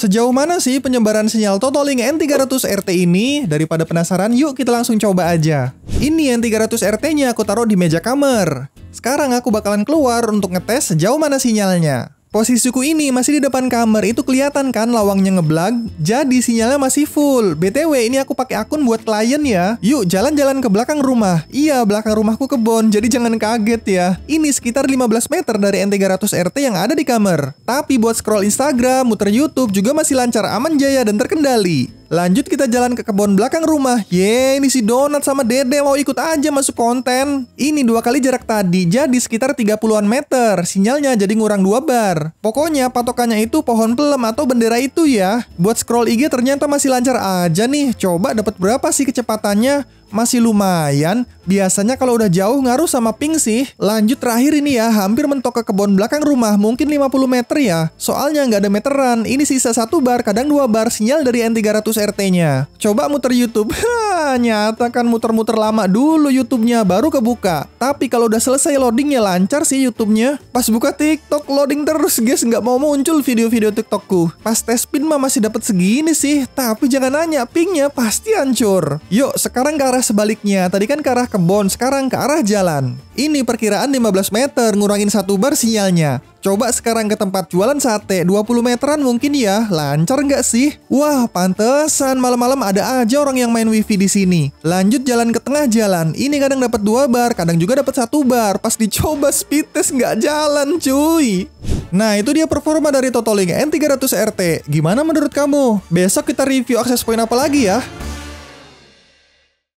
Sejauh mana sih penyebaran sinyal Totoling N300 RT ini? Daripada penasaran, yuk kita langsung coba aja. Ini N300 RT-nya aku taruh di meja kamar. Sekarang aku bakalan keluar untuk ngetes sejauh mana sinyalnya. Posisi suku ini masih di depan kamar, itu kelihatan kan lawangnya ngeblag? Jadi sinyalnya masih full. BTW, ini aku pakai akun buat klien ya. Yuk, jalan-jalan ke belakang rumah. Iya, belakang rumahku kebon, jadi jangan kaget ya. Ini sekitar 15 meter dari N300 RT yang ada di kamar. Tapi buat scroll Instagram, muter YouTube juga masih lancar aman jaya dan terkendali. Lanjut kita jalan ke kebun belakang rumah. Ye, ini si Donat sama Dede mau ikut aja masuk konten. Ini dua kali jarak tadi, jadi sekitar 30-an meter. Sinyalnya jadi ngurang dua bar. Pokoknya patokannya itu pohon pelem atau bendera itu ya. Buat scroll IG ternyata masih lancar aja nih. Coba dapat berapa sih kecepatannya? masih lumayan. Biasanya kalau udah jauh ngaruh sama pink sih. Lanjut terakhir ini ya, hampir mentok ke kebun belakang rumah, mungkin 50 meter ya. Soalnya nggak ada meteran, ini sisa satu bar, kadang dua bar sinyal dari N300 RT-nya. Coba muter YouTube. Nyata kan muter-muter lama dulu YouTube-nya, baru kebuka. Tapi kalau udah selesai loadingnya lancar sih YouTube-nya. Pas buka TikTok loading terus guys, nggak mau muncul video-video TikTokku. Pas tes pin mah masih dapat segini sih, tapi jangan nanya, pingnya pasti hancur. Yuk, sekarang ke arah arah sebaliknya. Tadi kan ke arah kebon, sekarang ke arah jalan. Ini perkiraan 15 meter, ngurangin satu bar sinyalnya. Coba sekarang ke tempat jualan sate, 20 meteran mungkin ya. Lancar nggak sih? Wah, pantesan malam-malam ada aja orang yang main wifi di sini. Lanjut jalan ke tengah jalan. Ini kadang dapat dua bar, kadang juga dapat satu bar. Pas dicoba speed test nggak jalan, cuy. Nah, itu dia performa dari Totoling N300 RT. Gimana menurut kamu? Besok kita review akses point apa lagi ya?